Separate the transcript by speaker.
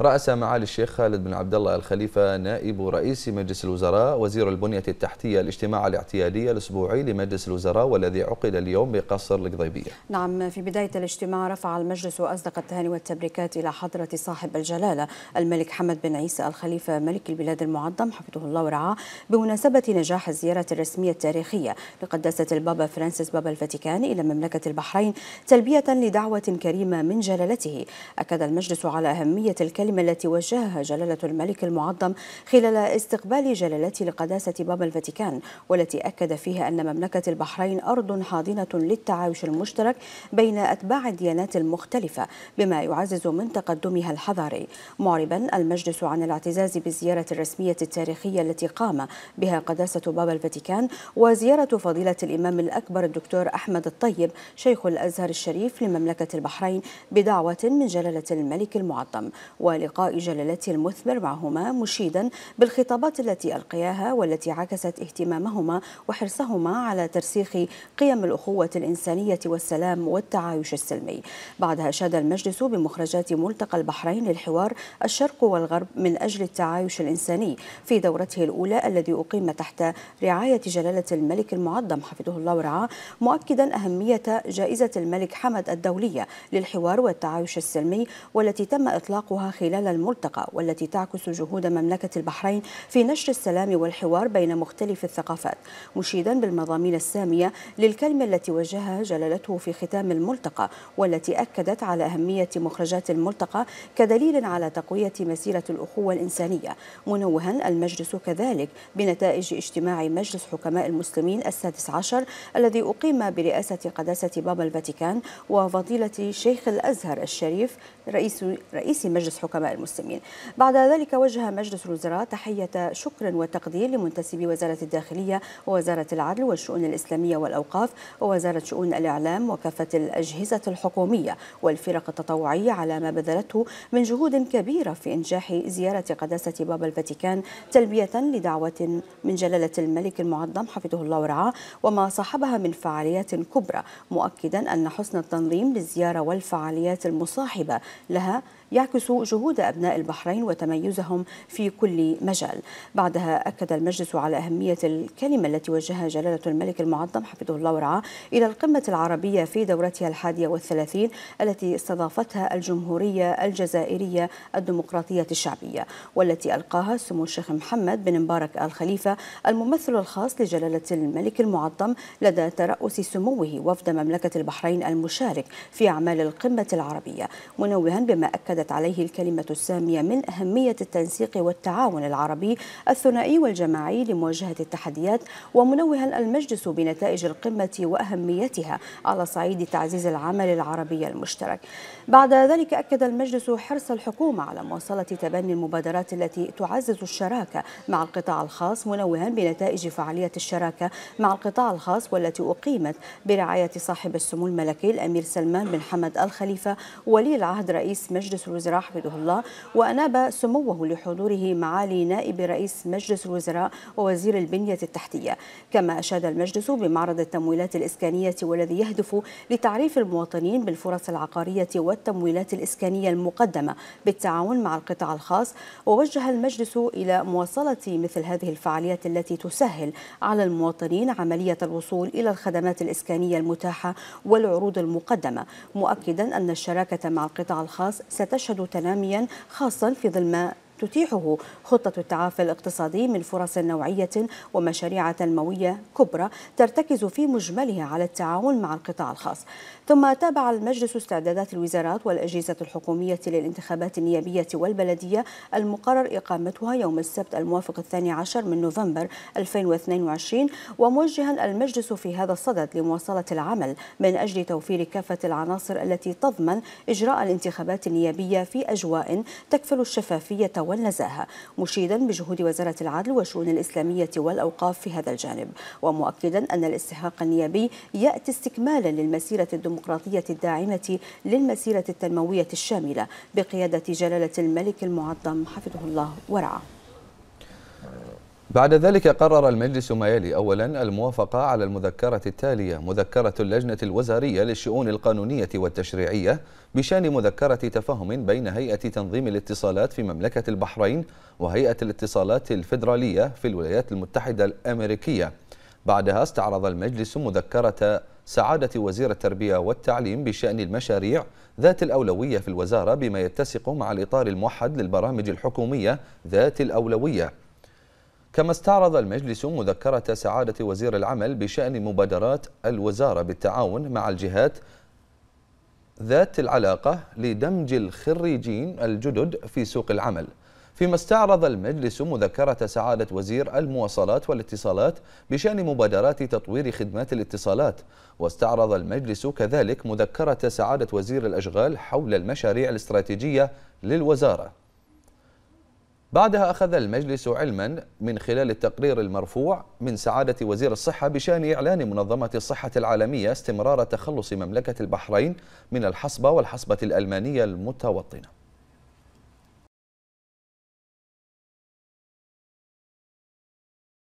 Speaker 1: رأس معالي الشيخ خالد بن عبد الله الخليفة نائب رئيس مجلس الوزراء وزير البنية التحتية الاجتماع الاعتيادي الأسبوعي لمجلس الوزراء والذي عقد اليوم بقصر القضيبية
Speaker 2: نعم في بداية الاجتماع رفع المجلس وأصدق التهاني والتبريكات إلى حضرة صاحب الجلالة الملك حمد بن عيسى الخليفة ملك البلاد المعظم حفظه الله ورعاه بمناسبة نجاح الزيارة الرسمية التاريخية لقداسة البابا فرانسيس بابا الفاتيكان إلى مملكة البحرين تلبية لدعوة كريمة من جلالته أكد المجلس على أهمية الكلمة الكلمة التي وجهها جلالة الملك المعظم خلال استقبال جلالته لقداسة بابا الفاتيكان والتي أكد فيها أن مملكة البحرين أرض حاضنة للتعايش المشترك بين أتباع الديانات المختلفة بما يعزز من تقدمها الحضاري معربا المجلس عن الاعتزاز بالزيارة الرسمية التاريخية التي قام بها قداسة بابا الفاتيكان وزيارة فضيلة الإمام الأكبر الدكتور أحمد الطيب شيخ الأزهر الشريف لمملكة البحرين بدعوة من جلالة الملك المعظم لقاء جلالته المثمر معهما مشيدا بالخطابات التي ألقياها والتي عكست اهتمامهما وحرصهما على ترسيخ قيم الأخوة الإنسانية والسلام والتعايش السلمي بعدها شاد المجلس بمخرجات ملتقى البحرين للحوار الشرق والغرب من أجل التعايش الإنساني في دورته الأولى الذي أقيم تحت رعاية جلالة الملك المعظم حفظه الله ورعاه مؤكدا أهمية جائزة الملك حمد الدولية للحوار والتعايش السلمي والتي تم إطلاقها خلال الملتقى والتي تعكس جهود مملكة البحرين في نشر السلام والحوار بين مختلف الثقافات مشيدا بالمضامين السامية للكلمة التي وجهها جلالته في ختام الملتقى والتي أكدت على أهمية مخرجات الملتقى كدليل على تقوية مسيرة الأخوة الإنسانية منوها المجلس كذلك بنتائج اجتماع مجلس حكماء المسلمين السادس عشر الذي أقيم برئاسة قداسة بابا الفاتيكان وفضيلة شيخ الأزهر الشريف رئيس رئيس مجلس حكماء حكماء المسلمين بعد ذلك وجه مجلس الوزراء تحية شكر وتقدير لمنتسبي وزارة الداخلية ووزارة العدل والشؤون الإسلامية والأوقاف ووزارة شؤون الإعلام وكافة الأجهزة الحكومية والفرق التطوعية على ما بذلته من جهود كبيرة في إنجاح زيارة قداسة بابا الفاتيكان تلبية لدعوة من جلالة الملك المعظم حفظه الله ورعاه وما صاحبها من فعاليات كبرى مؤكدا أن حسن التنظيم للزيارة والفعاليات المصاحبة لها يعكس جهود جهود أبناء البحرين وتميزهم في كل مجال بعدها أكد المجلس على أهمية الكلمة التي وجهها جلالة الملك المعظم حفظه الله ورعاه إلى القمة العربية في دورتها الحادية والثلاثين التي استضافتها الجمهورية الجزائرية الديمقراطية الشعبية والتي ألقاها سمو الشيخ محمد بن مبارك الخليفة الممثل الخاص لجلالة الملك المعظم لدى ترأس سموه وفد مملكة البحرين المشارك في أعمال القمة العربية منوها بما أكدت عليه الكلمة الكلمة السامية من أهمية التنسيق والتعاون العربي الثنائي والجماعي لمواجهة التحديات ومنوها المجلس بنتائج القمة وأهميتها على صعيد تعزيز العمل العربي المشترك بعد ذلك أكد المجلس حرص الحكومة على مواصلة تبني المبادرات التي تعزز الشراكة مع القطاع الخاص منوها بنتائج فعالية الشراكة مع القطاع الخاص والتي أقيمت برعاية صاحب السمو الملكي الأمير سلمان بن حمد الخليفة ولي العهد رئيس مجلس الوزراء حفظه الله وأناب سموه لحضوره معالي نائب رئيس مجلس الوزراء ووزير البنية التحتية كما أشاد المجلس بمعرض التمويلات الإسكانية والذي يهدف لتعريف المواطنين بالفرص العقارية والتمويلات الإسكانية المقدمة بالتعاون مع القطاع الخاص ووجه المجلس إلى مواصلة مثل هذه الفعاليات التي تسهل على المواطنين عملية الوصول إلى الخدمات الإسكانية المتاحة والعروض المقدمة مؤكدا أن الشراكة مع القطاع الخاص ستشهد تنامي خاصا خاصة في ظل ما تتيحه خطة التعافي الاقتصادي من فرص نوعية ومشاريع تنموية كبرى ترتكز في مجملها على التعاون مع القطاع الخاص ثم تابع المجلس استعدادات الوزارات والأجهزة الحكومية للانتخابات النيابية والبلدية المقرر إقامتها يوم السبت الموافق الثاني عشر من نوفمبر 2022 وموجها المجلس في هذا الصدد لمواصلة العمل من أجل توفير كافة العناصر التي تضمن إجراء الانتخابات النيابية في أجواء تكفل الشفافية والنزاهة مشيدا بجهود وزارة العدل والشؤون الإسلامية والأوقاف في هذا الجانب ومؤكدا أن الاستحقاق النيابي يأتي استكمالا للمسيرة الديمقراطية الداعمة للمسيرة التنموية الشاملة بقيادة جلالة الملك المعظم حفظه الله ورعاه
Speaker 1: بعد ذلك قرر المجلس ما يلي أولا الموافقة على المذكرة التالية مذكرة اللجنة الوزارية للشؤون القانونية والتشريعية بشان مذكرة تفاهم بين هيئة تنظيم الاتصالات في مملكة البحرين وهيئة الاتصالات الفيدرالية في الولايات المتحدة الأمريكية بعدها استعرض المجلس مذكرة سعادة وزير التربية والتعليم بشأن المشاريع ذات الأولوية في الوزارة بما يتسق مع الإطار الموحد للبرامج الحكومية ذات الأولوية كما استعرض المجلس مذكرة سعادة وزير العمل بشأن مبادرات الوزارة بالتعاون مع الجهات ذات العلاقة لدمج الخريجين الجدد في سوق العمل فيما استعرض المجلس مذكرة سعادة وزير المواصلات والاتصالات بشأن مبادرات تطوير خدمات الاتصالات واستعرض المجلس كذلك مذكرة سعادة وزير الأشغال حول المشاريع الاستراتيجية للوزارة بعدها أخذ المجلس علما من خلال التقرير المرفوع من سعادة وزير الصحة بشأن إعلان منظمة الصحة العالمية استمرار تخلص مملكة البحرين من الحصبة والحصبة الألمانية المتوطنة